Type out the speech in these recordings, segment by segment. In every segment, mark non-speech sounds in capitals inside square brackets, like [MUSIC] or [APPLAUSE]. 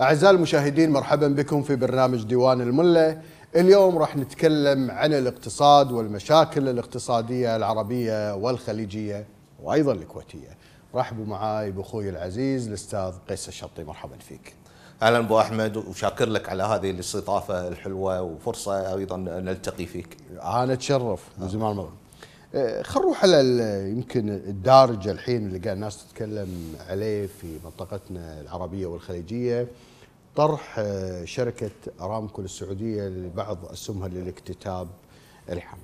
أعزائي المشاهدين مرحبا بكم في برنامج ديوان الملة اليوم راح نتكلم عن الاقتصاد والمشاكل الاقتصادية العربية والخليجية وأيضا الكويتية رحبوا معاي بأخوي العزيز الأستاذ قيس الشطي مرحبا فيك اهلا ابو احمد وشاكر لك على هذه الاستضافه الحلوه وفرصه ايضا نلتقي فيك. انا اتشرف من زمان مره. أه، خلينا نروح على يمكن الدارج الحين اللي قاعد الناس تتكلم عليه في منطقتنا العربيه والخليجيه طرح آه، شركة أرامكو السعودية لبعض أسهمها للاكتتاب الحمد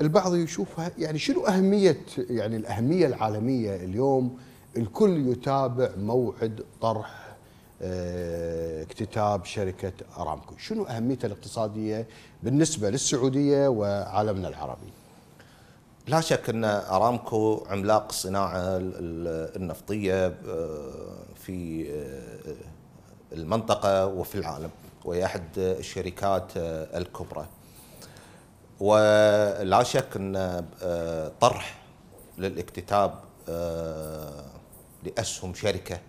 البعض يشوفها يعني شنو أهمية يعني الأهمية العالمية اليوم الكل يتابع موعد طرح آه، اكتتاب شركة أرامكو شنو أهميتها الاقتصادية بالنسبة للسعودية وعالمنا العربي لا شك أن أرامكو عملاق الصناعة النفطية آه، في المنطقة وفي العالم وهي أحد الشركات آه، الكبرى ولا شك أن آه، طرح للاكتتاب آه، لأسهم شركة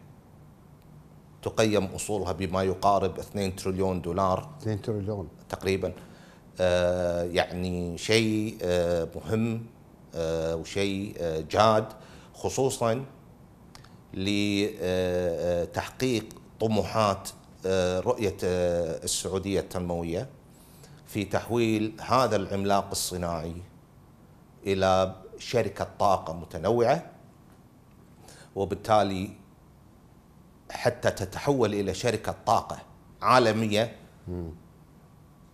تقيم أصولها بما يقارب 2 تريليون دولار 2 تريليون تقريبا يعني شيء مهم وشيء جاد خصوصا لتحقيق طموحات آه، رؤية آه، السعودية التنموية في تحويل هذا العملاق الصناعي إلى شركة طاقة متنوعة وبالتالي حتى تتحول إلى شركة طاقة عالمية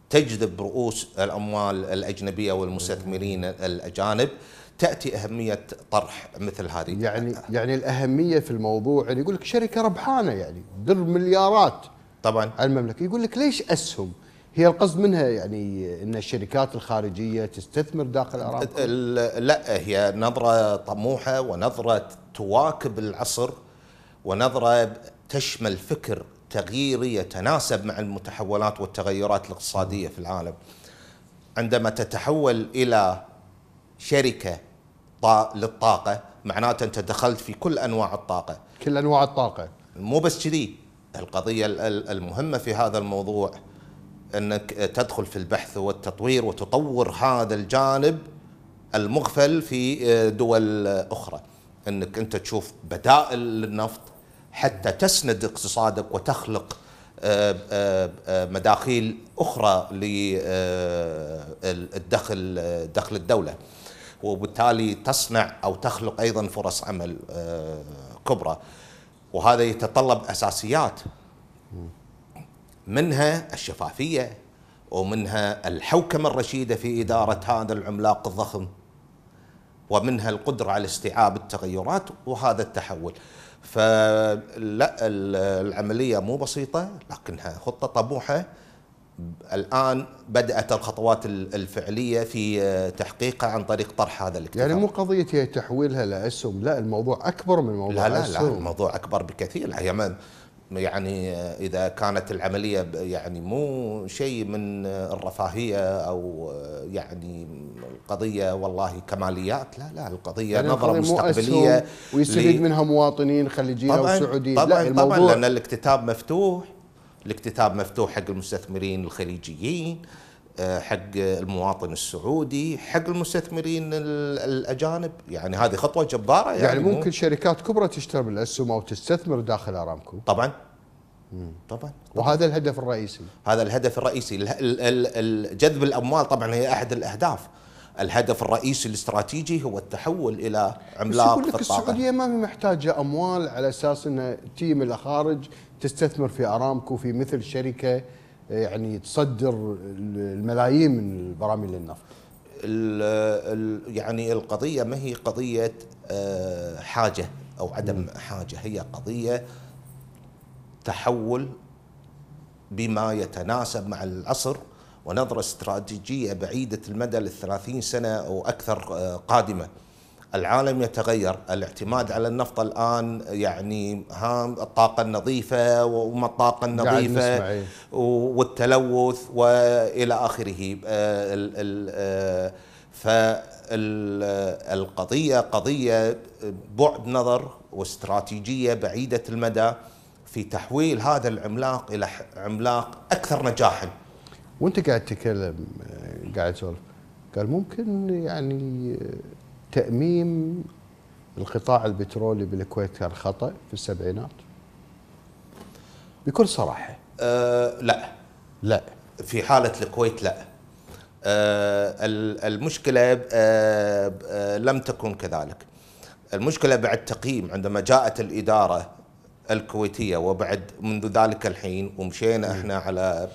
تجذب رؤوس الأموال الأجنبية والمستثمرين الأجانب تاتي اهميه طرح مثل هذه يعني يعني الاهميه في الموضوع يعني يقول لك شركه ربحانه يعني در مليارات طبعا المملكه يقول لك ليش اسهم؟ هي القصد منها يعني ان الشركات الخارجيه تستثمر داخل ارامكو؟ لا هي نظره طموحه ونظره تواكب العصر ونظره تشمل فكر تغييري يتناسب مع المتحولات والتغيرات الاقتصاديه في العالم. عندما تتحول الى شركه للطاقه معناته انت دخلت في كل انواع الطاقه كل انواع الطاقه مو بس كذي القضيه المهمه في هذا الموضوع انك تدخل في البحث والتطوير وتطور هذا الجانب المغفل في آه، دول اخرى انك انت تشوف بدائل للنفط حتى تسند اقتصادك وتخلق آه، آه، مداخيل اخرى للدخل دخل الدوله وبالتالي تصنع او تخلق ايضا فرص عمل آه، كبرى وهذا يتطلب اساسيات منها الشفافيه ومنها الحوكمه الرشيده في اداره هذا العملاق الضخم ومنها القدره على استيعاب التغيرات وهذا التحول فلا العمليه مو بسيطه لكنها خطه طموحه الان بدات الخطوات الفعليه في آه، تحقيقها عن طريق طرح هذا الاتفاق يعني مو قضيه هي تحويلها لاسهم لا الموضوع اكبر من موضوع لا لا, لا الموضوع اكبر بكثير هي يعني آه، اذا كانت العمليه يعني مو شيء من آه، الرفاهيه او يعني القضيه والله كماليات لا لا القضيه يعني نظره مستقبليه ويستفيد منها مواطنين خليجيين او سعوديين طبعا لا الموضوع طبعا لان الاكتتاب مفتوح الاكتتاب مفتوح حق المستثمرين الخليجيين آه، حق المواطن السعودي حق المستثمرين الاجانب يعني هذه خطوه جباره يعني, يعني ممكن شركات كبرى تشتري من او تستثمر داخل ارامكو طبعا طبعا, طبعا. وهذا الهدف الرئيسي هذا الهدف الرئيسي جذب الاموال طبعا هي احد الاهداف الهدف الرئيسي الاستراتيجي هو التحول الى عملاق بس في الطاقه السعوديه ما محتاجه اموال على اساس انها تجي من الخارج تستثمر في ارامكو في مثل شركه آه، يعني تصدر الملايين من براميل النفط يعني القضيه ما هي قضيه آه، حاجه او عدم حاجه هي قضيه تحول بما يتناسب مع العصر ونظرة استراتيجية بعيدة المدى للثلاثين سنة أو أكثر آه، قادمة العالم يتغير الاعتماد على النفط الآن يعني هام الطاقة النظيفة وما الطاقة النظيفة إيه. والتلوث وإلى آخره آه، آه، فالقضية قضية بعد نظر واستراتيجية بعيدة المدى في تحويل هذا العملاق إلى عملاق أكثر نجاحاً وانت قاعد تتكلم آه، قاعد تسولف قال ممكن يعني آه، تاميم القطاع البترولي بالكويت كان خطا في السبعينات بكل صراحه أه لا لا في حاله الكويت لا أه المشكله آه،, أه لم تكن كذلك المشكله بعد تقييم عندما جاءت الاداره الكويتيه وبعد منذ ذلك الحين ومشينا احنا على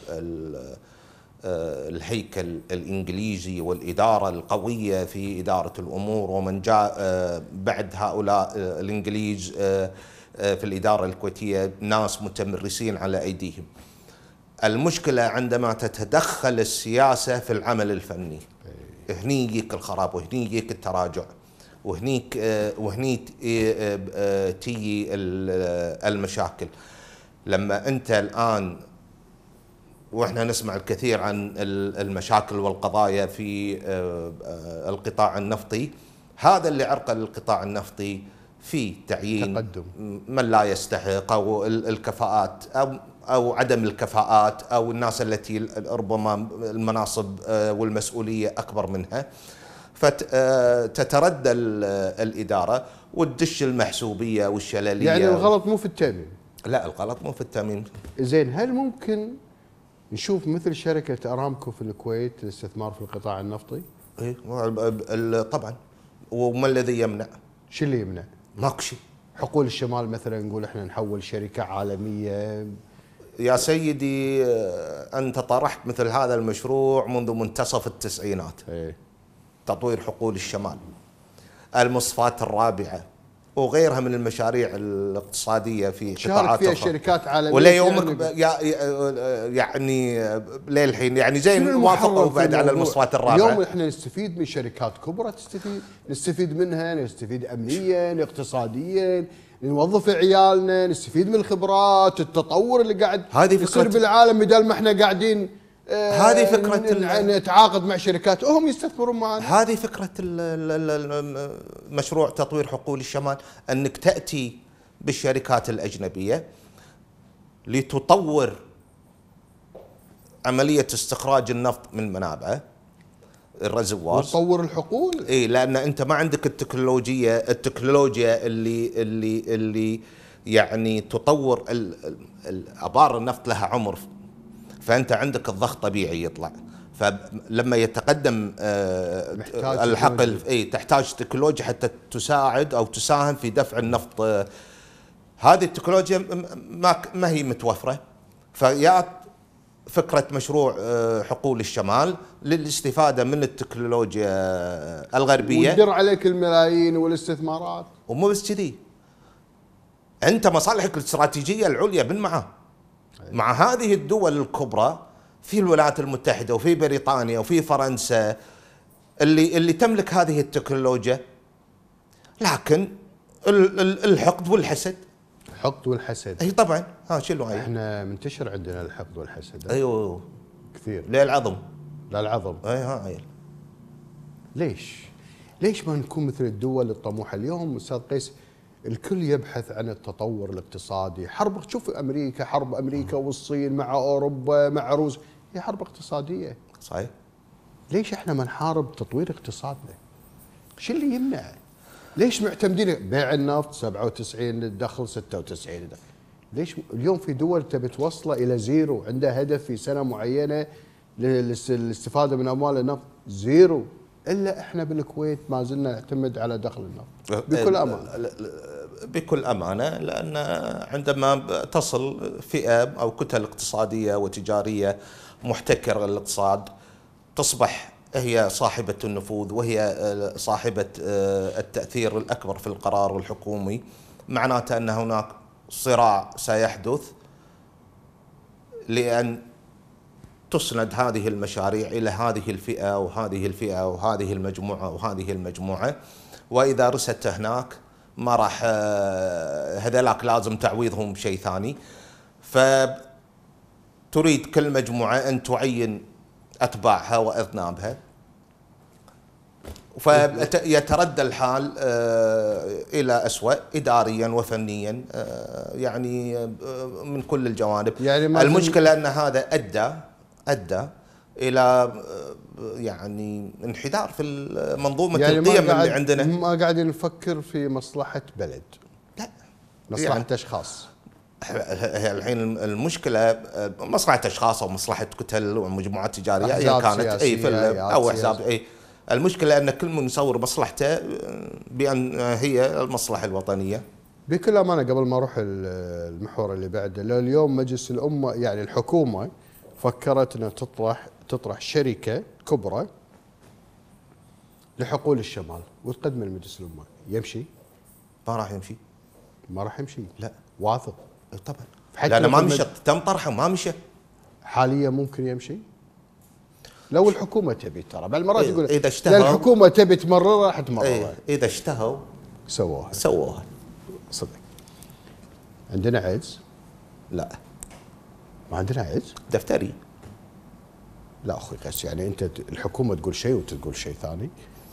آه، الهيكل الانجليزي والاداره القويه في اداره الامور ومن جاء آه، بعد هؤلاء آه، الانجليز في الاداره الكويتيه ناس متمرسين على ايديهم. المشكله عندما تتدخل السياسه في العمل الفني. إيه. هني يجيك الخراب وهني يجيك التراجع. وهنيك وهني تيجي المشاكل. لما انت الان واحنا نسمع الكثير عن المشاكل والقضايا في آه، آه، القطاع النفطي هذا اللي عرقل القطاع النفطي في تعيين تقدم. من لا يستحق او الكفاءات او او عدم الكفاءات او الناس التي ربما المناصب آه، والمسؤوليه اكبر منها فتتردى الاداره وتدش المحسوبيه والشلليه يعني الغلط مو في التامين لا الغلط مو في التامين زين هل ممكن نشوف مثل شركه ارامكو في الكويت الاستثمار في القطاع النفطي؟ اي طبعا وما الذي يمنع؟ شو اللي يمنع؟ ماكو شيء حقول الشمال مثلا نقول احنا نحول شركه عالميه يا سيدي آه، انت طرحت مثل هذا المشروع منذ منتصف التسعينات ايه؟ تطوير حقول الشمال المصفات الرابعه وغيرها من المشاريع الاقتصادية في قطاعات فيها شركات عالمية ولا يومك يعني للحين يعني زين وافقوا بعد على المصفات الرابعة اليوم احنا نستفيد من شركات كبرى تستفيد نستفيد منها نستفيد أمنيا اقتصاديا نوظف عيالنا نستفيد من الخبرات التطور اللي قاعد هذه يصير بالعالم بدل ما احنا قاعدين آه، هذه فكرة نتعاقد مع شركات وهم يستثمرون معنا هذه فكرة مشروع تطوير حقول الشمال أنك تأتي بالشركات الأجنبية لتطور عملية استخراج النفط من منابع الرزوار وتطور الحقول اي لان انت ما عندك التكنولوجيا التكنولوجيا اللي اللي اللي يعني تطور ابار النفط لها عمر فانت عندك الضغط طبيعي يطلع فلما يتقدم آه، الحقل اي تحتاج تكنولوجيا حتى تساعد او تساهم في دفع النفط آه، هذه التكنولوجيا ما ما هي متوفره فيا فكره مشروع آه، حقول الشمال للاستفاده من التكنولوجيا الغربيه ويدر عليك الملايين والاستثمارات ومو بس كذي انت مصالحك الاستراتيجيه العليا معاه مع هذه الدول الكبرى في الولايات المتحده وفي بريطانيا وفي فرنسا اللي اللي تملك هذه التكنولوجيا لكن الحقد والحسد الحقد والحسد اي طبعا ها شنو احنا منتشر عندنا الحقد والحسد ايوه كثير لا العظم لا العظم اي ها عيل ليش؟ ليش ما نكون مثل الدول الطموحه اليوم استاذ قيس الكل يبحث عن التطور الاقتصادي حرب شوف أمريكا حرب أمريكا والصين مع أوروبا مع روسيا هي حرب اقتصادية صحيح ليش احنا ما نحارب تطوير اقتصادنا شو اللي يمنع ليش معتمدين بيع النفط 97 الدخل 96 الدخل. ليش اليوم في دول تبي توصله الى زيرو عندها هدف في سنه معينه للاستفاده من اموال النفط زيرو الا احنا بالكويت ما زلنا نعتمد على دخل النفط أه، بكل أه، امان بكل امانه لان عندما تصل فئه او كتل اقتصاديه وتجاريه محتكر الاقتصاد تصبح هي صاحبه النفوذ وهي آه، صاحبه آه، التاثير الاكبر في القرار الحكومي معناته ان هناك صراع سيحدث لان تسند هذه المشاريع الى هذه الفئه وهذه الفئه وهذه المجموعه وهذه المجموعه واذا رست هناك ما راح آه، هذلاك لازم تعويضهم بشيء ثاني فتريد كل مجموعه ان تعين اتباعها واذنابها فيتردى الحال آه، الى اسوء اداريا وفنيا آه، يعني من كل الجوانب يعني المشكله ان هذا ادى ادى الى يعني انحدار في منظومه يعني القيم اللي عندنا ما قاعدين نفكر في مصلحه بلد لا مصلحه يعني اشخاص الحين المشكله آه، مصلحه اشخاص او مصلحه كتل ومجموعات تجاريه ايا كانت اي في او احزاب اي المشكله ان كل من يصور مصلحته آه، بان هي المصلحه الوطنيه بكل امانه قبل ما اروح المحور اللي بعده لو اليوم مجلس الامه يعني الحكومه فكرت انها تطرح تطرح شركه كبرى لحقول الشمال وتقدم المجلس الامه يمشي؟ ما راح يمشي ما راح يمشي لا واثق إيه، طبعا حتى لانه ما مشى تم طرحه ما مشى حاليا ممكن يمشي؟ لو الحكومه تبي ترى بعد إيه يقول اذا اشتهوا الحكومه تبي تمرره راح تمرره إيه اذا اشتهوا سووها سووها صدق عندنا عز؟ لا ما عندنا عز؟ دفتري لا اخوي قيس يعني انت الحكومه تقول شيء وانت تقول شيء ثاني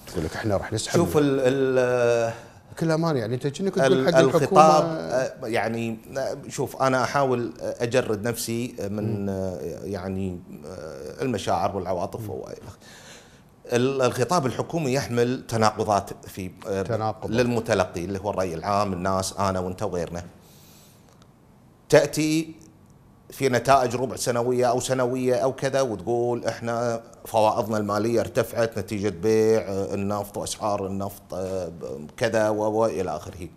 تقول لك احنا راح نسحب شوف ال ال بكل امانه يعني انت كأنك تقول حق الخطاب الحكومة يعني آه، شوف انا احاول اجرد نفسي من آه، يعني آه، المشاعر والعواطف والى الخطاب الحكومي يحمل تناقضات في تناقض. للمتلقي اللي هو الراي العام الناس انا وانت وغيرنا تاتي في نتائج ربع سنويه او سنويه او كذا وتقول احنا فوائضنا الماليه ارتفعت نتيجه بيع النفط واسعار النفط كذا والى اخره.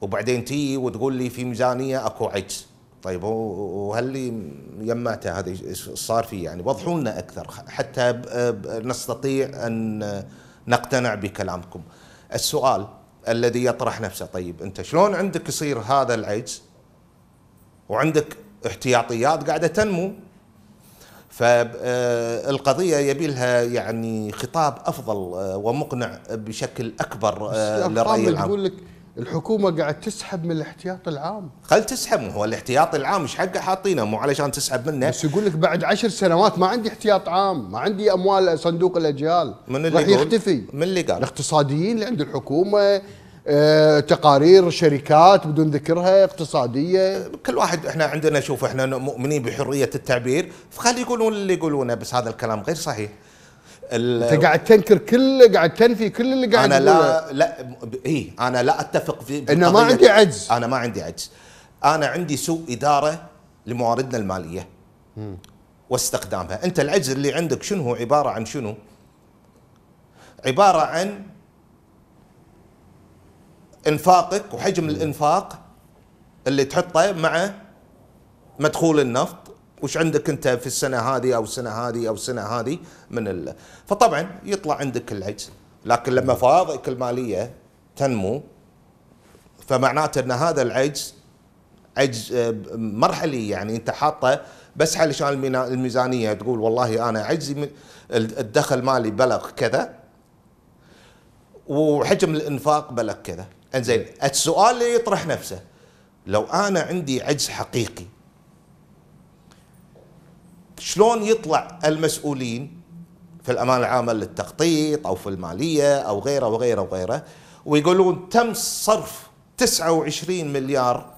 وبعدين تي وتقول لي في ميزانيه اكو عجز. طيب وهل اللي هذه هذا صار فيه يعني وضحوا لنا اكثر حتى نستطيع ان نقتنع بكلامكم. السؤال الذي يطرح نفسه طيب انت شلون عندك يصير هذا العجز وعندك احتياطيات قاعده تنمو فالقضيه يبي لها يعني خطاب افضل آه، ومقنع بشكل اكبر آه، للراي العام يقول لك الحكومه قاعد تسحب من الاحتياط العام خل تسحب هو الاحتياط العام ايش حقه حاطينه مو علشان تسحب منه بس يقول لك بعد عشر سنوات ما عندي احتياط عام ما عندي اموال صندوق الاجيال من اللي راح يختفي من اللي قال الاقتصاديين اللي عند الحكومه آه، تقارير شركات بدون ذكرها اقتصاديه كل واحد احنا عندنا شوف احنا مؤمنين بحريه التعبير فخلي يقولون اللي يقولونه بس هذا الكلام غير صحيح انت قاعد تنكر كل قاعد تنفي كل اللي قاعد انا لا لا اي انا لا اتفق في انه ما عندي عجز انا ما عندي عجز انا عندي سوء اداره لمواردنا الماليه م. واستخدامها انت العجز اللي عندك شنو هو عباره عن شنو عباره عن انفاقك وحجم الانفاق اللي تحطه مع مدخول النفط وش عندك انت في السنه هذه او السنه هذه او السنه هذه من ال... فطبعا يطلع عندك العجز لكن لما فوائضك الماليه تنمو فمعناته ان هذا العجز عجز آه، مرحلي يعني انت حاطه بس علشان الميزانيه تقول والله انا عجزي الدخل مالي بلغ كذا وحجم الانفاق بلغ كذا انزين إيه. السؤال اللي يطرح نفسه لو انا عندي عجز حقيقي شلون يطلع المسؤولين في الامانه العامه للتخطيط او في الماليه او غيره وغيره وغيره ويقولون تم صرف 29 مليار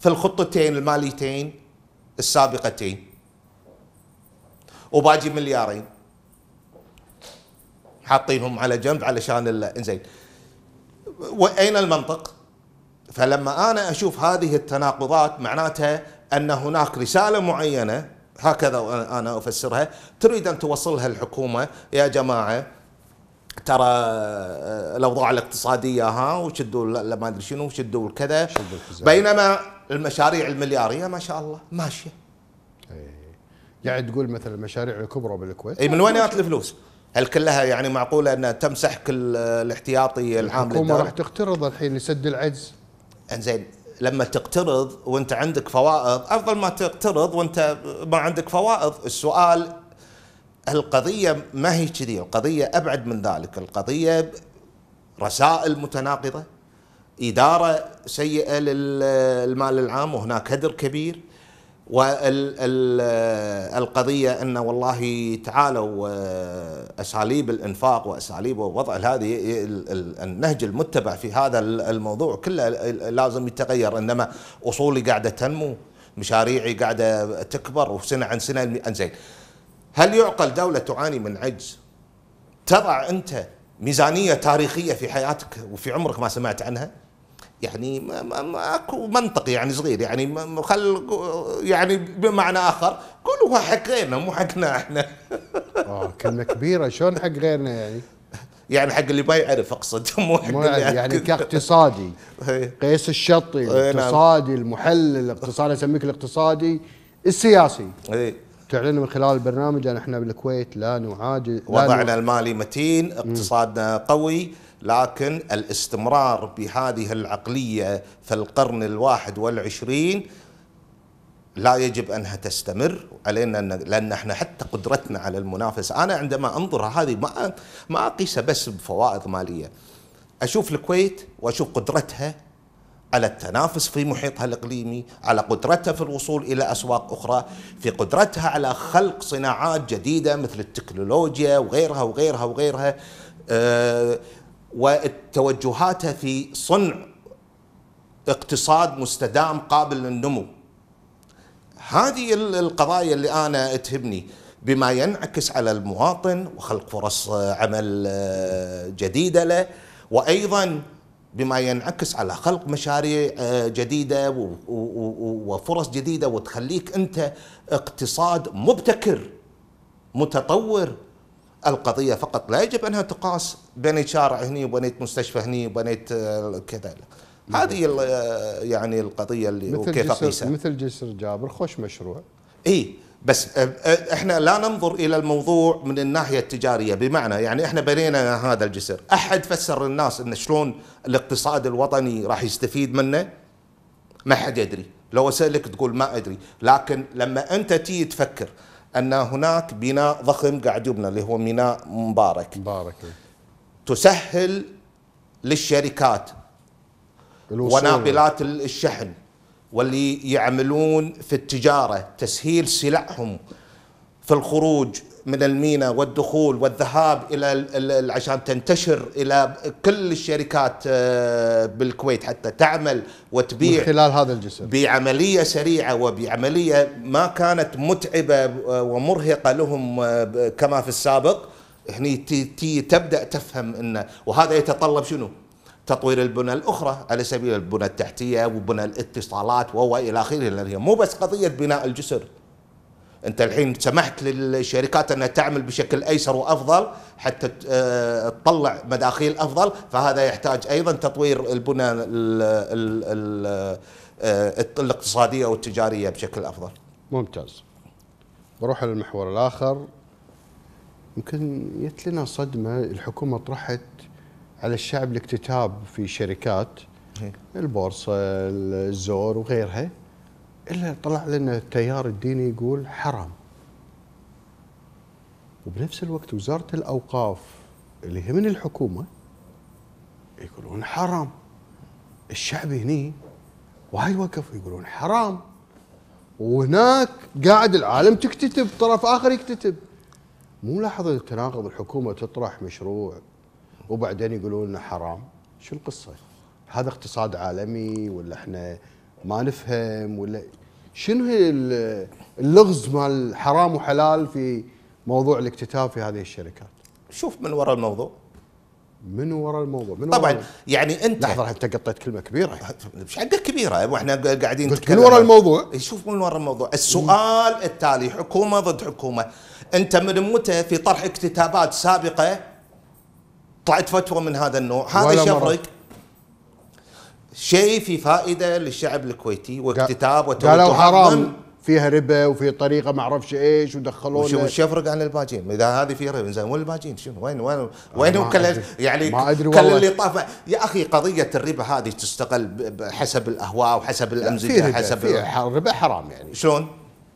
في الخطتين الماليتين السابقتين وباقي مليارين حاطينهم على جنب علشان انزين واين المنطق؟ فلما انا اشوف هذه التناقضات معناتها ان هناك رساله معينه هكذا انا افسرها تريد ان توصلها الحكومه يا جماعه ترى آه، الاوضاع الاقتصاديه ها وشدوا ما ادري شنو وشدوا الكذا بينما المشاريع الملياريه ما شاء الله ماشيه إيه. يعني تقول مثلا المشاريع الكبرى بالكويت اي من وين جات الفلوس؟ هل كلها يعني معقوله انها تمسح كل الاحتياطي العام الحكومه راح تقترض الحين لسد العجز انزين لما تقترض وانت عندك فوائض افضل ما تقترض وانت ما عندك فوائض السؤال القضيه ما هي كذي القضيه ابعد من ذلك القضيه رسائل متناقضه اداره سيئه للمال العام وهناك هدر كبير والقضية أن والله تعالوا آه، أساليب الإنفاق وأساليب وضع هذه النهج المتبع في هذا الموضوع كله لازم يتغير إنما أصولي قاعدة تنمو مشاريعي قاعدة تكبر وسنة عن سنة زين هل يعقل دولة تعاني من عجز تضع أنت ميزانية تاريخية في حياتك وفي عمرك ما سمعت عنها يعني اكو منطق يعني صغير يعني خل يعني بمعنى اخر قولوها حق غيرنا مو حقنا احنا اه كلمه كبيره شلون حق غيرنا يعني يعني حق اللي ما يعرف اقصد مو حق يعني, يعني كاقتصادي قيس الشطي نعم. الاقتصادي المحلل الاقتصادي اسميك الاقتصادي السياسي اي تعلن من خلال البرنامج ان احنا بالكويت لا نعاجل وضعنا المالي متين اقتصادنا قوي لكن الاستمرار بهذه العقلية في القرن الواحد والعشرين لا يجب أنها تستمر علينا لأن احنا حتى قدرتنا على المنافسة أنا عندما أنظر هذه ما ما أقيسها بس بفوائد مالية أشوف الكويت وأشوف قدرتها على التنافس في محيطها الاقليمي، على قدرتها في الوصول الى اسواق اخرى، في قدرتها على خلق صناعات جديده مثل التكنولوجيا وغيرها وغيرها وغيرها. آه، وتوجهاتها في صنع اقتصاد مستدام قابل للنمو هذه القضايا اللي أنا تهمني بما ينعكس على المواطن وخلق فرص عمل آه، جديدة له وأيضا بما ينعكس على خلق مشاريع آه، جديدة وفرص جديدة وتخليك أنت اقتصاد مبتكر متطور القضية فقط لا يجب أنها تقاس بنيت شارع هني وبنيت مستشفى هني وبنيت آه، كذا هذه آه، يعني القضية اللي كيف وكيف أقيسها مثل جسر جابر خوش مشروع إي بس آه، احنا لا ننظر الى الموضوع من الناحيه التجاريه بمعنى يعني احنا بنينا هذا الجسر احد فسر للناس ان شلون الاقتصاد الوطني راح يستفيد منه ما حد يدري لو اسالك تقول ما ادري لكن لما انت تيجي تفكر ان هناك بناء ضخم قاعد يبنى اللي هو ميناء مبارك مبارك تسهل للشركات وناقلات الشحن واللي يعملون في التجاره تسهيل سلعهم في الخروج من المينا والدخول والذهاب الى عشان تنتشر الى كل الشركات آه، بالكويت حتى تعمل وتبيع من خلال هذا الجسر بعمليه سريعه وبعمليه ما كانت متعبه آه، ومرهقه لهم آه، كما في السابق هني تي تبدا تفهم انه وهذا يتطلب شنو؟ تطوير البنى الاخرى على سبيل البنى التحتيه وبنى الاتصالات والى اخره لان هي مو بس قضيه بناء الجسر انت الحين سمحت للشركات انها تعمل بشكل ايسر وافضل حتى آه، تطلع مداخيل افضل فهذا يحتاج ايضا تطوير البنى آه، الاقتصاديه والتجاريه بشكل افضل. ممتاز. بروح للمحور الاخر يمكن جت لنا صدمه الحكومه طرحت على الشعب الاكتتاب في شركات البورصه الزور وغيرها الا طلع لنا التيار الديني يقول حرام وبنفس الوقت وزاره الاوقاف اللي هي من الحكومه يقولون حرام الشعب هني وايد وقف يقولون حرام وهناك قاعد العالم تكتتب طرف اخر يكتتب مو لاحظ التناقض الحكومه تطرح مشروع وبعدين يقولون حرام شو القصه هذا اقتصاد عالمي ولا احنا ما نفهم ولا شنو هي اللغز مال حرام وحلال في موضوع الاكتتاب في هذه الشركات؟ شوف من وراء الموضوع من وراء الموضوع من طبعا يعني انت لحظه انت قطيت كلمه كبيره مش حقك كبيره واحنا قاعدين نتكلم من وراء الموضوع شوف من وراء الموضوع السؤال التالي حكومه ضد حكومه انت من متى في طرح اكتتابات سابقه طلعت فتوى من هذا النوع هذا شفرك شيء في فائده للشعب الكويتي واكتتاب وتوزيع قالوا حرام فيها ربا وفي طريقه ما اعرفش ايش ودخلونا شو وش يفرق عن الباجين؟ اذا هذه فيها ربا زين وين الباجين؟ شنو وين وين وين كل يعني ما أدري كل اللي طاف يا اخي قضيه الربا هذه تستغل حسب الاهواء وحسب الامزجه حسب الربا حرام يعني شلون؟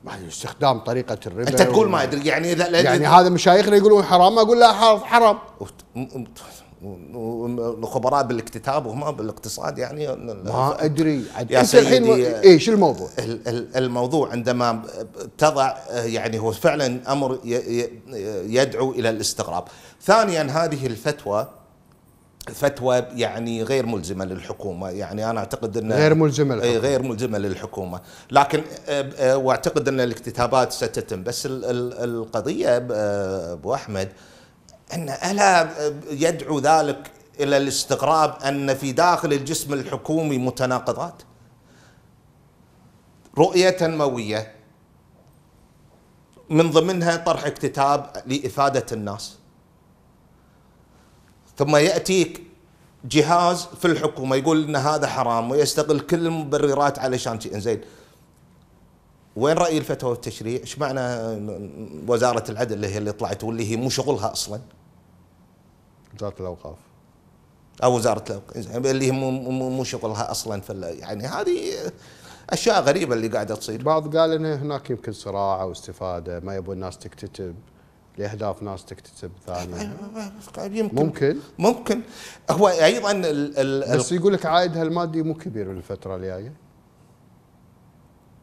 ما استخدام طريقة الربا انت تقول ما ادري يعني يعني هذا مشايخنا يقولون حرام اقول لا حرام وخبراء بالاكتتاب وهم بالاقتصاد يعني ما ادري يا انت الحين ايش الموضوع؟ الموضوع عندما تضع يعني هو فعلا امر يدعو الى الاستغراب. ثانيا هذه الفتوى فتوى يعني غير ملزمه للحكومه يعني انا اعتقد ان غير ملزمه للحكومة. غير ملزمه للحكومه لكن آه، آه، واعتقد ان الاكتتابات ستتم بس القضيه آه، ابو احمد أن ألا يدعو ذلك إلى الاستغراب أن في داخل الجسم الحكومي متناقضات رؤية تنموية من ضمنها طرح اكتتاب لإفادة الناس ثم يأتيك جهاز في الحكومة يقول أن هذا حرام ويستغل كل المبررات علشان شيء زين وين راي الفتوى والتشريع؟ ايش معنى وزاره العدل اللي هي اللي طلعت واللي هي مو شغلها اصلا؟ وزاره الاوقاف او وزاره الاوقاف اللي هي مو شغلها اصلا فال يعني هذه اشياء غريبه اللي قاعده تصير. بعض قال ان هناك يمكن صراع او استفاده ما يبون الناس تكتتب لاهداف ناس تكتتب ثانيه يمكن ممكن ممكن هو ايضا ال ال بس يقول لك عائدها المادي مو كبير الفتره الجايه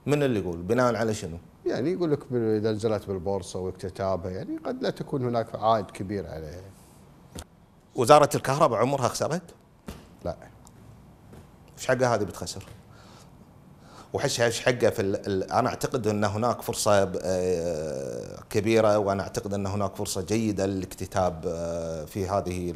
من اللي يقول بناء على شنو؟ يعني يقول لك اذا نزلت بالبورصه واكتتابها يعني قد لا تكون هناك عائد كبير عليها. وزاره الكهرباء عمرها خسرت؟ لا. وش حقها هذه بتخسر؟ وحشهش حقه في انا اعتقد ان هناك فرصه آه، كبيره وانا اعتقد ان هناك فرصه جيده للاكتتاب آه، في هذه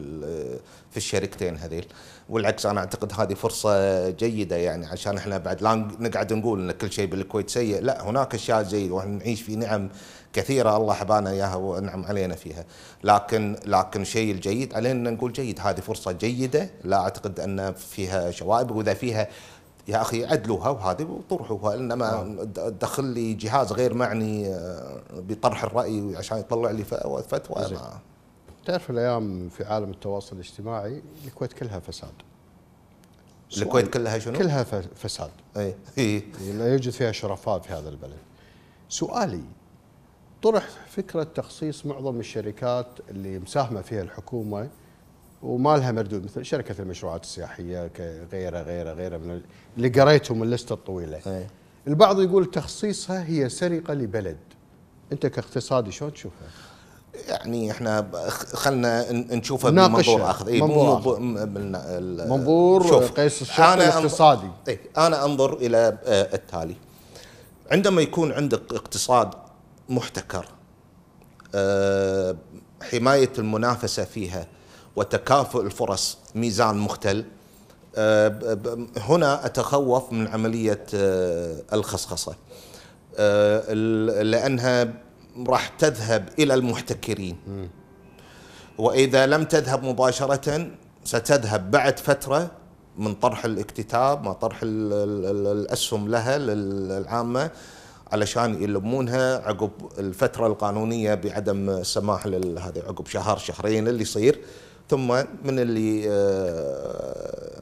في الشركتين هذيل والعكس انا اعتقد هذه فرصه جيده يعني عشان احنا بعد لا نقعد نقول ان كل شيء بالكويت سيء لا هناك اشياء جيده ونعيش نعيش في نعم كثيره الله حبانا اياها ونعم علينا فيها لكن لكن الشيء الجيد علينا نقول جيد هذه فرصه جيده لا اعتقد ان فيها شوائب واذا فيها يا اخي عدلوها وهذه وطرحوها انما آه. دخل لي جهاز غير معني آه، بطرح الراي عشان يطلع لي فتوى ما تعرف الايام في عالم التواصل الاجتماعي الكويت كلها فساد الكويت كلها شنو؟ كلها فساد اي [LAUGHS] إيه. لا يوجد فيها شرفاء في هذا البلد سؤالي طرح فكره تخصيص معظم الشركات اللي مساهمه فيها الحكومه وما لها مردود مثل شركه المشروعات السياحيه غيره غيره غيره من اللي قريتهم اللسته الطويله أي. البعض يقول تخصيصها هي سرقه لبلد انت كاقتصادي شلون تشوفها؟ يعني احنا خلنا نشوفها بمنظور اخر اي منظور آخر. منظور شوف. قيس الشرق الاقتصادي ايه انا انظر الى آه، التالي عندما يكون عندك اقتصاد محتكر آه، حمايه المنافسه فيها وتكافؤ الفرص ميزان مختل آه، هنا أتخوف من عملية آه، الخصخصة آه، لأنها راح تذهب إلى المحتكرين وإذا لم تذهب مباشرة ستذهب بعد فترة من طرح الاكتتاب ما طرح الأسهم لها للعامة علشان يلمونها عقب الفترة القانونية بعدم السماح لهذه عقب شهر شهرين اللي يصير ثم من اللي آه،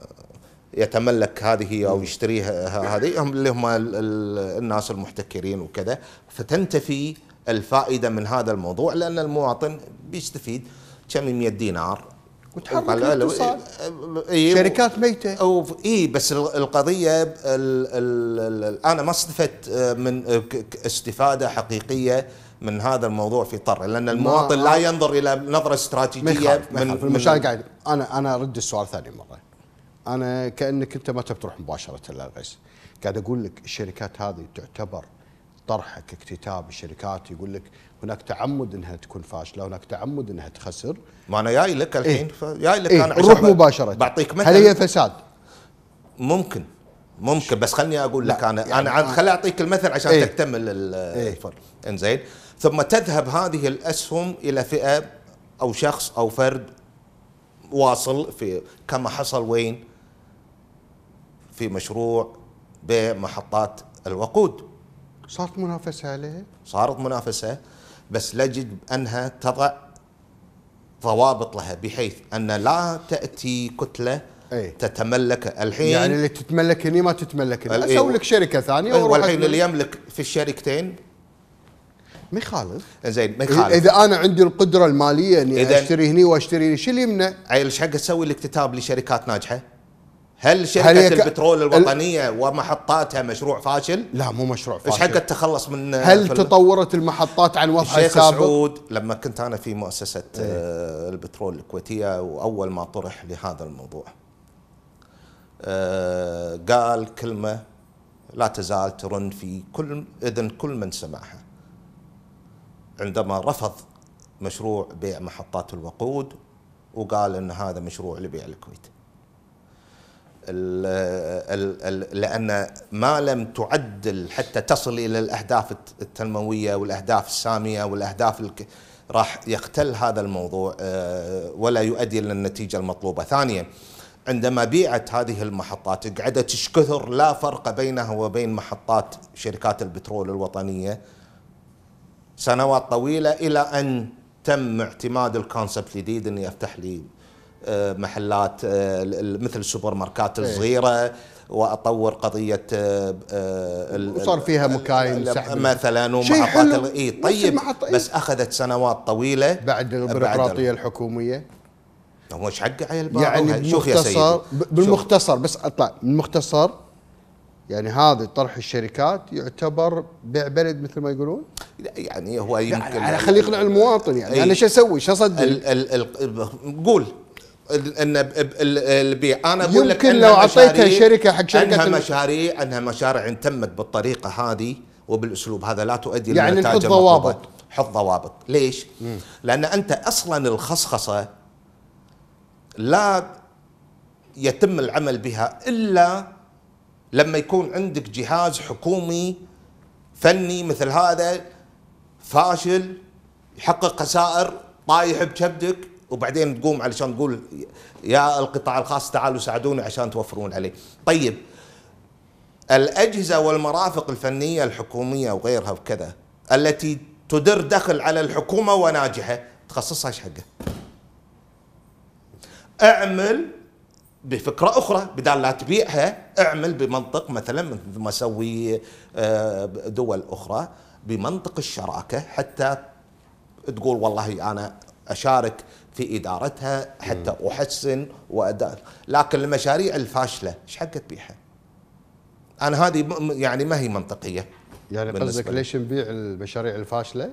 يتملك هذه او يشتريها هذه هم اللي هم الناس المحتكرين وكذا فتنتفي الفائده من هذا الموضوع لان المواطن بيستفيد كم 100 دينار وتحرك الاتصال إيه،, إيه شركات ميته او اي بس القضيه الـ الـ الـ انا ما استفدت آه، من آه، استفاده حقيقيه من هذا الموضوع في طر لان المواطن لا ينظر الى نظره استراتيجيه ميخالف من, من المشاريع قاعد انا انا ارد السؤال ثاني مره انا كانك انت ما تبي تروح مباشره للغيث قاعد اقول لك الشركات هذه تعتبر طرحك اكتتاب الشركات يقول لك هناك تعمد انها تكون فاشله هناك تعمد انها تخسر ما انا جاي لك الحين إيه؟ جاي لك إيه؟ انا روح مباشره بعطيك مثل هل هي فساد ممكن ممكن بس خلني اقول لك انا يعني انا خليني اعطيك المثل عشان إيه؟ تكتمل إيه. الفرق إيه؟ انزين ثم تذهب هذه الاسهم الى فئه او شخص او فرد واصل في كما حصل وين في مشروع بمحطات الوقود صارت منافسة عليها؟ صارت منافسة بس لجد أنها تضع ضوابط لها بحيث أن لا تأتي كتلة أي. تتملك الحين يعني اللي تتملك هني ما تتملك هني اسوي إيه. لك شركه ثانيه إيه، والحين اللي يملك في الشركتين ما يخالف زين ما يخالف اذا انا عندي القدره الماليه اني اشتري هني واشتري هني شو اللي يمنع؟ ايش حق تسوي الاكتتاب لشركات ناجحه؟ هل شركه هل يك... البترول الوطنيه ال... ومحطاتها مشروع فاشل؟ لا مو مشروع فاشل ايش حق التخلص من هل فل... تطورت المحطات عن وضعها السابق؟ الشيخ سعود لما كنت انا في مؤسسه إيه؟ آه، البترول الكويتيه واول ما طرح لهذا الموضوع آه قال كلمه لا تزال ترن في كل اذن كل من سمعها عندما رفض مشروع بيع محطات الوقود وقال ان هذا مشروع لبيع الكويت لأن ما لم تعدل حتى تصل إلى الأهداف التنموية والأهداف السامية والأهداف راح يختل هذا الموضوع آه، ولا يؤدي إلى النتيجة المطلوبة ثانيا عندما بيعت هذه المحطات قعدت كثر لا فرق بينها وبين محطات شركات البترول الوطنية سنوات طويلة إلى أن تم اعتماد الكونسبت الجديد أني أفتح لي آه، محلات آه، مثل السوبر ماركات إيه. الصغيره واطور قضيه آه، وصار فيها مكاين مثلا ومحطات اي طيب إيه. بس اخذت سنوات طويله بعد البيروقراطيه الحكوميه هو ايش حق على يعني شوف يا سيدي بالمختصر بس اطلع بالمختصر يعني هذا طرح الشركات يعتبر بيع بلد مثل ما يقولون يعني هو يمكن يعني خليه يقنع المواطن يعني إيه. انا شو اسوي شو اصدق قول ان البيع انا اقول لك يمكن لو اعطيتها شركه حق شركه انها مشاريع انها مشاريع إن تمت بالطريقه هذه وبالاسلوب هذا لا تؤدي الى يعني نحط ضوابط حط ضوابط ليش؟ مم. لان انت اصلا الخصخصه لا يتم العمل بها الا لما يكون عندك جهاز حكومي فني مثل هذا فاشل يحقق خسائر طايح بكبدك وبعدين تقوم علشان تقول يا القطاع الخاص تعالوا ساعدوني عشان توفرون عليه طيب الأجهزة والمرافق الفنية الحكومية وغيرها وكذا التي تدر دخل على الحكومة وناجحة تخصصها ايش حقه اعمل بفكرة أخرى بدال لا تبيعها اعمل بمنطق مثلا مثل ما سوي آه، دول أخرى بمنطق الشراكة حتى تقول والله أنا أشارك في ادارتها حتى احسن واداء لكن المشاريع الفاشله ايش حقت بيها؟ انا هذه يعني ما هي منطقيه يعني قصدك ليش نبيع المشاريع الفاشله؟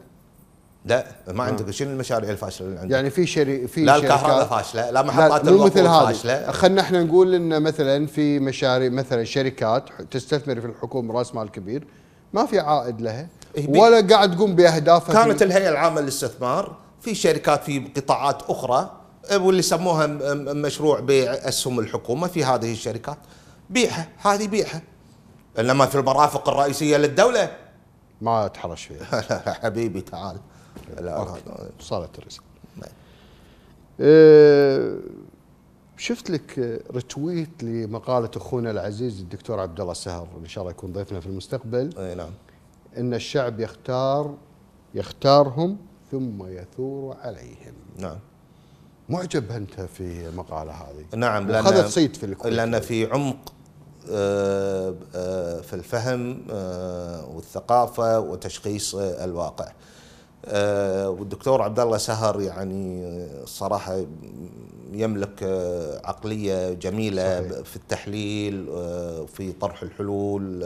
لا ما آه. عندك شنو المشاريع الفاشله اللي عندك؟ يعني في شري في لا الكهرباء فاشله لا محطات الوقود مثل فاشله خلينا احنا نقول ان مثلا في مشاريع مثلا شركات تستثمر في الحكومه راس مال كبير ما في عائد لها إيه، ولا قاعد تقوم باهدافها كانت الهيئه العامه للاستثمار في شركات في قطاعات أخرى واللي سموها مشروع بيع أسهم الحكومة في هذه الشركات بيعها هذه بيعها إنما في المرافق الرئيسية للدولة ما تحرش فيها [LAUGHS] حبيبي تعال لا صارت الرسالة نعم. أه، شفت لك رتويت لمقالة أخونا العزيز الدكتور عبد الله سهر إن شاء الله يكون ضيفنا في المستقبل أي نعم إن الشعب يختار يختارهم ثم يثور عليهم نعم معجب أنت في المقالة هذه نعم لأن أخذت صيت في الكويت لأن في عمق آه، آه، في الفهم آه، والثقافة وتشخيص الواقع والدكتور عبد الله سهر يعني الصراحة يملك عقلية جميلة صحيح. في التحليل وفي طرح الحلول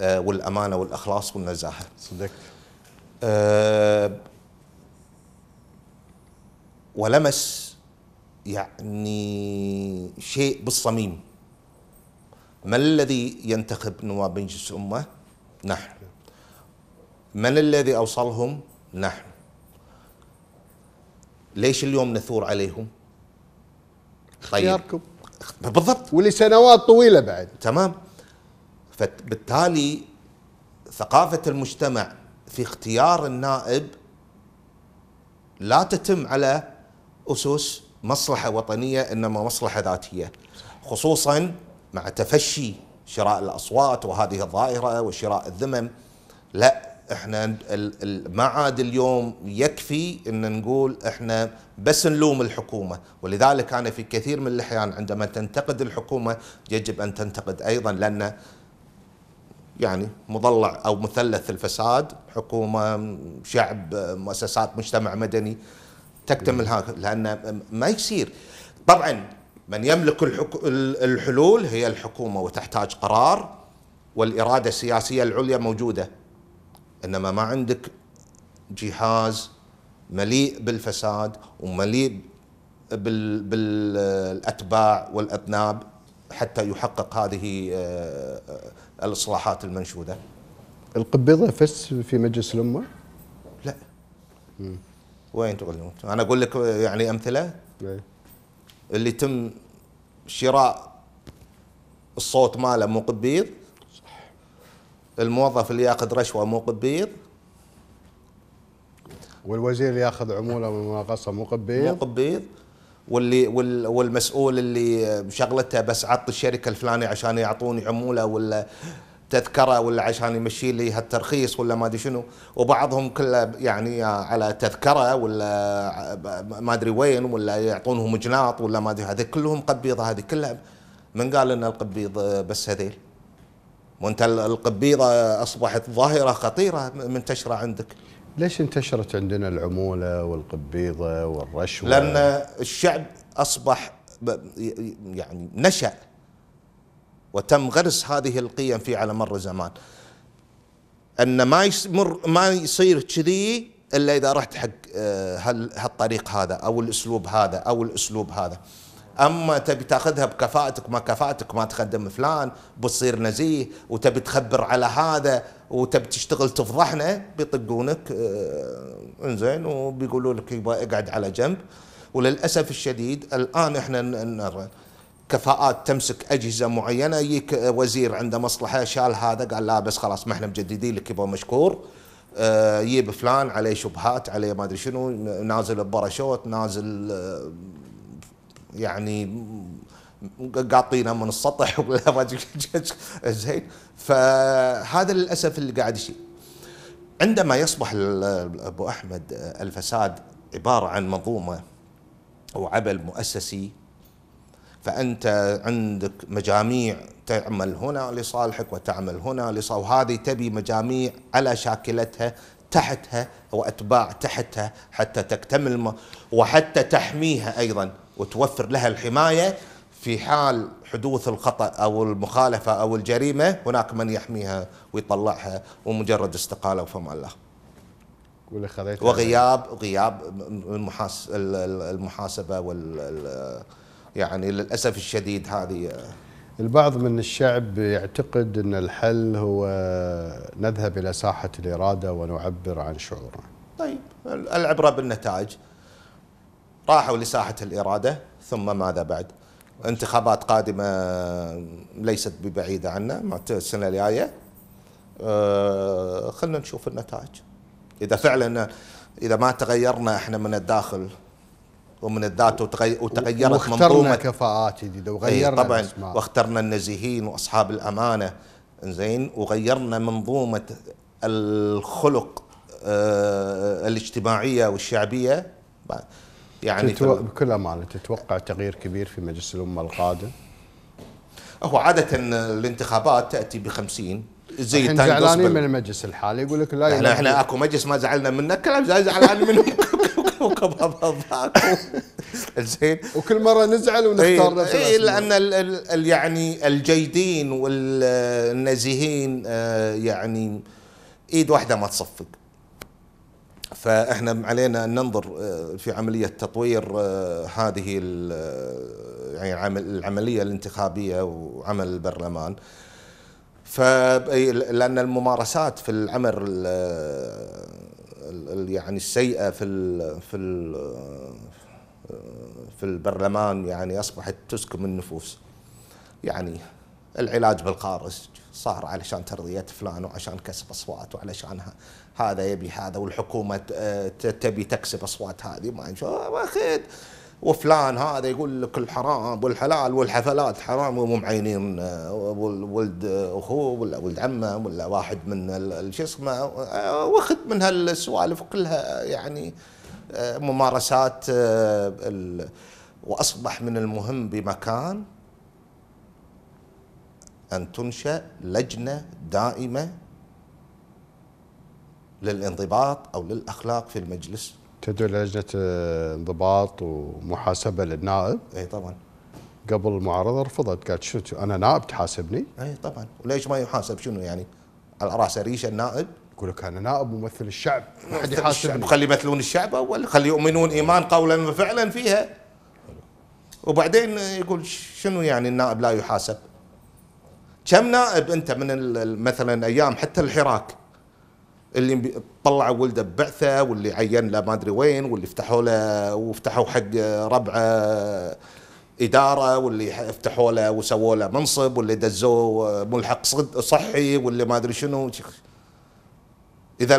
والأمانة والإخلاص والنزاهة صدقت ولمس يعني شيء بالصميم ما الذي ينتخب نواب مجلس الأمة؟ نحن من الذي أوصلهم؟ نحن ليش اليوم نثور عليهم؟ اختياركم طيب. بالضبط ولسنوات طويلة بعد تمام فبالتالي ثقافة المجتمع في اختيار النائب لا تتم على أسس مصلحة وطنية إنما مصلحة ذاتية خصوصا مع تفشي شراء الأصوات وهذه الظاهرة وشراء الذمم لا احنا ما عاد اليوم يكفي ان نقول احنا بس نلوم الحكومه ولذلك انا في كثير من الاحيان عندما تنتقد الحكومه يجب ان تنتقد ايضا لان يعني مضلع او مثلث الفساد حكومه شعب مؤسسات مجتمع مدني تكتمل نعم. هذا لان ما يصير طبعا من يملك الحلول هي الحكومه وتحتاج قرار والاراده السياسيه العليا موجوده انما ما عندك جهاز مليء بالفساد ومليء بالاتباع والاذناب حتى يحقق هذه آه، الاصلاحات المنشوده. القبيضه فس في مجلس الامه؟ لا. وين تغلون انا اقول لك يعني امثله إيه. اللي يتم شراء الصوت ماله قبيض صح الموظف اللي ياخذ رشوه مو قبيض والوزير اللي ياخذ عموله مناقصه مو قبيض مو قبيض واللي وال والمسؤول اللي شغلته بس عط الشركه الفلانيه عشان يعطوني عموله ولا تذكره ولا عشان يمشي لي هالترخيص ولا ما ادري شنو وبعضهم كله يعني على تذكره ولا ما ادري وين ولا يعطونهم جناط ولا ما ادري هذا كلهم قبيضه هذه كلها من قال ان القبيض بس هذيل؟ وانت القبيضه اصبحت ظاهره خطيره منتشره عندك. ليش انتشرت عندنا العموله والقبيضه والرشوه؟ لان الشعب اصبح يعني نشأ وتم غرس هذه القيم في على مر الزمان ان ما يمر ما يصير كذي الا اذا رحت حق آه، هالطريق هذا او الاسلوب هذا او الاسلوب هذا اما تبي تاخذها بكفاءتك ما كفاءتك ما تخدم فلان بتصير نزيه وتبي تخبر على هذا وتبي تشتغل تفضحنا بيطقونك آه، انزين وبيقولوا لك اقعد على جنب وللاسف الشديد الان احنا كفاءات تمسك اجهزه معينه يجيك وزير عنده مصلحه شال هذا قال لا بس خلاص ما احنا مجددين لك يبا مشكور آه، يجيب فلان عليه شبهات عليه ما ادري شنو نازل بباراشوت نازل آه، يعني قاطينه من السطح [LAUGHS] ولا ما زين فهذا للاسف اللي قاعد يصير عندما يصبح ابو احمد آه، الفساد عباره عن منظومه او مؤسسي فأنت عندك مجاميع تعمل هنا لصالحك وتعمل هنا لصالحك وهذه تبي مجاميع على شاكلتها تحتها وأتباع تحتها حتى تكتمل وحتى تحميها أيضا وتوفر لها الحماية في حال حدوث الخطأ أو المخالفة أو الجريمة هناك من يحميها ويطلعها ومجرد استقالة وفم الله وغياب غياب المحاسبة وال يعني للأسف الشديد هذه البعض من الشعب يعتقد أن الحل هو نذهب إلى ساحة الإرادة ونعبر عن شعورنا طيب العبرة بالنتائج راحوا لساحة الإرادة ثم ماذا بعد انتخابات قادمة ليست ببعيدة عنا السنة الجاية آه، خلنا نشوف النتائج إذا فعلا إذا ما تغيرنا إحنا من الداخل ومن الذات وتغيرت منظومه كفاءات جديده إيه، وغيرنا طبعا الاسماء. واخترنا النزيهين واصحاب الامانه زين وغيرنا منظومه الخلق آه الاجتماعيه والشعبيه يعني تتو... بكل امانه تتوقع تغيير كبير في مجلس الامه القادم؟ هو عاده الانتخابات تاتي ب 50 زي زعلانين من المجلس الحالي يقول لك لا يعني احنا احنا اكو مجلس ما زعلنا منه كلام زعلانين منه [LAUGHS] [LAUGHS] وكباباباكو [LAUGHS] زين وكل مره نزعل ونختار إيه، نفس اي لان يعني الجيدين والنزيهين آه، يعني ايد واحده ما تصفق فاحنا علينا ان ننظر آه، في عمليه تطوير آه، هذه يعني العمليه الانتخابيه وعمل البرلمان ف إيه، لان الممارسات في العمل يعني السيئه في الـ في الـ في البرلمان يعني اصبحت تسكم النفوس يعني العلاج بالخارج صار علشان ترضية فلان وعشان كسب أصوات وعلشان هذا يبي هذا والحكومة تبي تكسب أصوات هذه ما أخي وفلان هذا يقول لك الحرام والحلال والحفلات حرام ومو معينين ولد اخوه ولا ولد عمه ولا واحد من شو اسمه آه، واخذ من هالسوالف كلها يعني آه، ممارسات آه، واصبح من المهم بمكان ان تنشا لجنه دائمه للانضباط او للاخلاق في المجلس تدعو لجنه آه، انضباط ومحاسبه للنائب اي طبعا قبل المعارضه رفضت قالت شو انا نائب تحاسبني؟ اي طبعا وليش ما يحاسب شنو يعني؟ على راس ريشه النائب يقول لك انا نائب ممثل الشعب ما حد يحاسبني خلي يمثلون الشعب اول خلي يؤمنون ايمان قولا وفعلا فيها وبعدين يقول شنو يعني النائب لا يحاسب؟ كم نائب انت من مثلا ايام حتى الحراك اللي طلعوا ولده ببعثه واللي عين له ما ادري وين واللي فتحوا له وفتحوا حق ربعه اداره واللي فتحوا له وسووا له منصب واللي دزوه ملحق صحي واللي ما ادري شنو اذا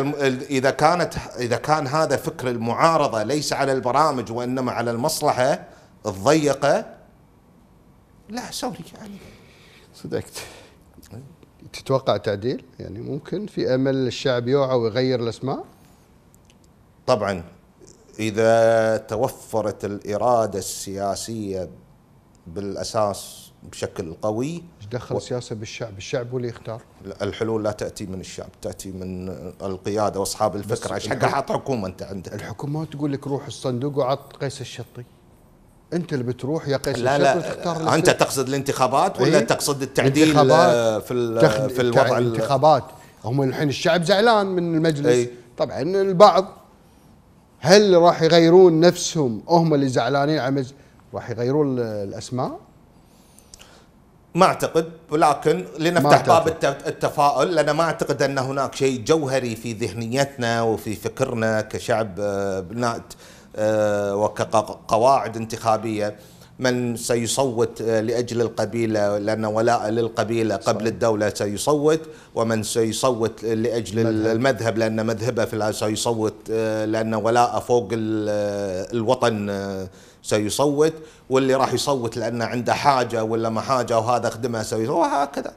اذا كانت اذا كان هذا فكر المعارضه ليس على البرامج وانما على المصلحه الضيقه لا سوري يعني صدقت تتوقع تعديل يعني ممكن في امل الشعب يوعى ويغير الاسماء طبعا اذا توفرت الاراده السياسيه بالاساس بشكل قوي ايش دخل و... السياسه بالشعب؟ الشعب هو اللي يختار الحلول لا تاتي من الشعب، تاتي من القياده واصحاب الفكره، ايش حق حاط حكومه انت عندك؟ الحكومه تقول لك روح الصندوق وعط قيس الشطي انت اللي بتروح يا قيس لا لا تختار انت تقصد الانتخابات ولا ايه؟ تقصد التعديل آه، في ال في الوضع الانتخابات هم الحين الشعب زعلان من المجلس ايه؟ طبعا البعض هل راح يغيرون نفسهم هم اللي زعلانين على راح يغيرون الاسماء؟ ما اعتقد ولكن لنفتح باب التفاؤل لان ما اعتقد ان هناك شيء جوهري في ذهنيتنا وفي فكرنا كشعب بناء آه، آه، وكقواعد انتخابيه من سيصوت آه، لاجل القبيله لان ولاء للقبيله قبل الدوله سيصوت ومن سيصوت لاجل المذهب, المذهب لان مذهبه في سيصوت آه، لان ولاءه فوق الوطن سيصوت واللي راح يصوت لانه عنده حاجه ولا ما حاجه وهذا خدمه سيصوت وهكذا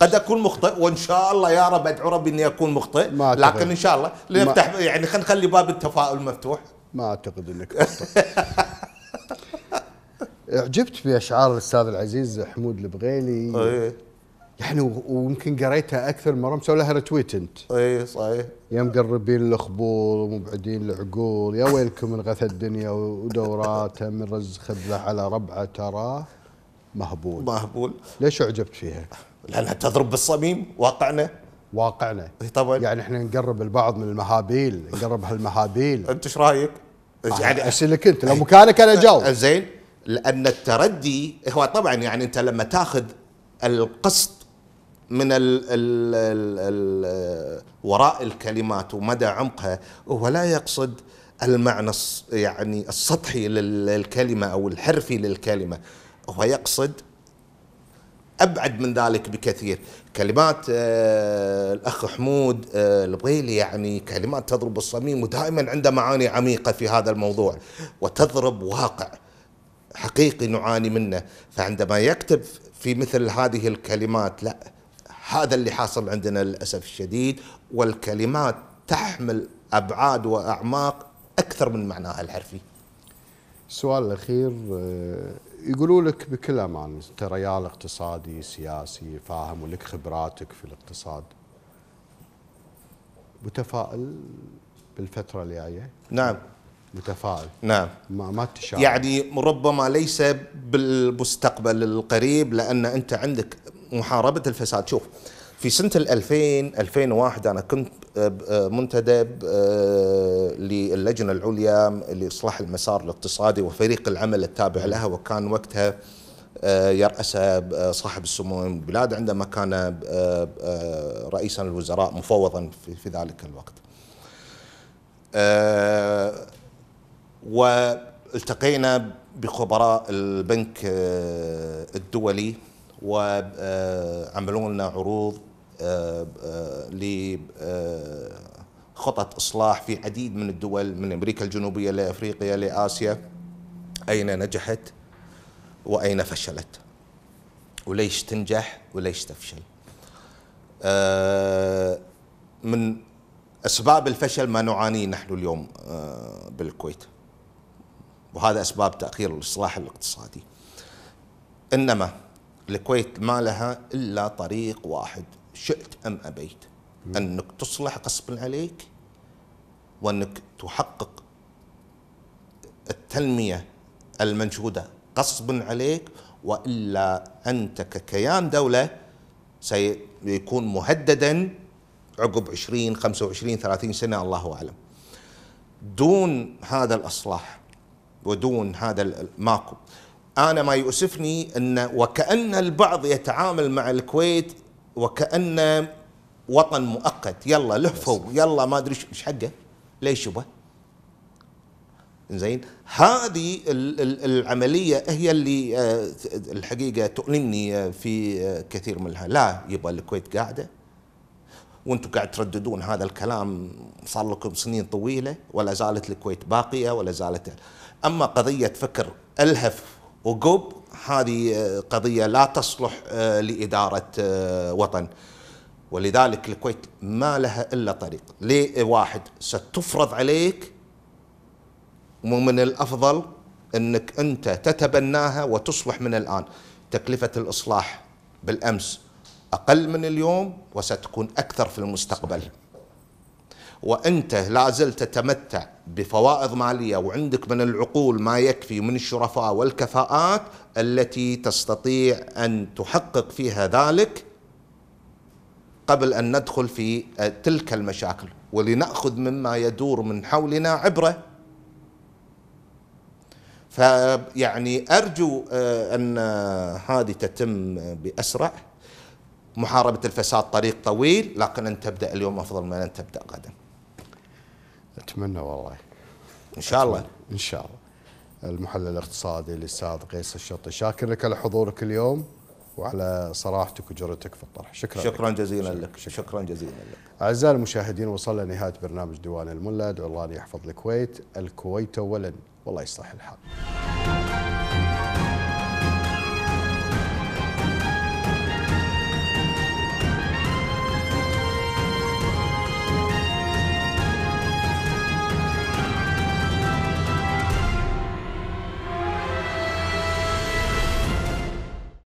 قد اكون مخطئ وان شاء الله يا رب ادعو ربي اني اكون مخطئ ما لكن ان شاء الله لنفتح يعني خلينا نخلي باب التفاؤل مفتوح ما اعتقد انك مخطئ [LAUGHS] اعجبت باشعار الاستاذ العزيز حمود البغيلي أيه. يعني ويمكن قريتها اكثر مره مسوي لها رتويت انت اي صحيح يا مقربين الخبول ومبعدين العقول يا ويلكم من غثى الدنيا ودوراتها من رز خبله على ربعه تراه مهبول مهبول ليش اعجبت فيها؟ لانها تضرب بالصميم واقعنا واقعنا طبعا يعني احنا نقرب البعض من المهابيل نقرب هالمهابيل انت ايش رايك؟ آه، يعني اسالك انت لو مكانك انا اجاوب آه، زين لان التردي هو طبعا يعني انت لما تاخذ القسط من الـ الـ الـ وراء الكلمات ومدى عمقها هو لا يقصد المعنى يعني السطحي للكلمه او الحرفي للكلمه هو يقصد ابعد من ذلك بكثير كلمات آه، الاخ حمود آه، البغيلي يعني كلمات تضرب الصميم ودائما عنده معاني عميقه في هذا الموضوع وتضرب واقع حقيقي نعاني منه فعندما يكتب في مثل هذه الكلمات لا هذا اللي حاصل عندنا للاسف الشديد والكلمات تحمل ابعاد واعماق اكثر من معناها الحرفي السؤال الأخير آه، يقولوا لك بكل أمان أنت ريال اقتصادي سياسي فاهم ولك خبراتك في الاقتصاد متفائل بالفترة اللي جاية؟ نعم متفائل نعم ما, ما تشاء يعني ربما ليس بالمستقبل القريب لأن أنت عندك محاربة الفساد شوف في سنة 2000 2001 أنا كنت آه، آه، منتدب آه، للجنة العليا لإصلاح المسار الاقتصادي وفريق العمل التابع لها وكان وقتها يرأس صاحب السمو البلاد عندما كان رئيسا الوزراء مفوضا في ذلك الوقت والتقينا بخبراء البنك الدولي وعملوا لنا عروض لخطط إصلاح في عديد من الدول من أمريكا الجنوبية لأفريقيا لآسيا أين نجحت وأين فشلت وليش تنجح وليش تفشل آه، من أسباب الفشل ما نعانيه نحن اليوم آه، بالكويت وهذا أسباب تأخير الإصلاح الاقتصادي إنما الكويت ما لها إلا طريق واحد شئت أم أبيت أنك تصلح غصبا عليك وأنك تحقق التنمية المنشودة غصبا عليك وإلا أنت ككيان دولة سيكون مهددا عقب 20 25 30 سنة الله أعلم دون هذا الإصلاح ودون هذا ماكو أنا ما يؤسفني أن وكأن البعض يتعامل مع الكويت وكأنه وطن مؤقت يلا لهفوا يلا ما أدري إيش حقه ليش يبه زين هذه العملية هي اللي آه، الحقيقة تؤلمني آه، في آه، كثير منها لا يبقى الكويت قاعدة وانتم قاعد ترددون هذا الكلام صار لكم سنين طويلة ولا زالت الكويت باقية ولا زالت أما قضية فكر ألهف وقب هذه آه، قضية لا تصلح آه، لإدارة آه، وطن ولذلك الكويت ما لها إلا طريق ليه إيه واحد ستفرض عليك ومن الأفضل أنك أنت تتبناها وتصلح من الآن تكلفة الإصلاح بالأمس أقل من اليوم وستكون أكثر في المستقبل وأنت لا زلت تتمتع بفوائض مالية وعندك من العقول ما يكفي من الشرفاء والكفاءات التي تستطيع أن تحقق فيها ذلك قبل أن ندخل في تلك المشاكل ولنأخذ مما يدور من حولنا عبرة فيعني أرجو آه، أن هذه تتم بأسرع محاربة الفساد طريق طويل لكن أن تبدأ اليوم أفضل من أن تبدأ غدا اتمنى والله ان شاء الله ان شاء الله المحلل الاقتصادي الاستاذ قيس الشطي شاكر لك على حضورك اليوم وعلى صراحتك وجرأتك في الطرح شكرا شكرا لك. جزيلا شكرا لك شكرا, شكرا جزيلا لك أعزائي المشاهدين وصلنا نهاية برنامج ديوان الملا ادعو الله أن يحفظ الكويت الكويت أولا والله يصلح الحال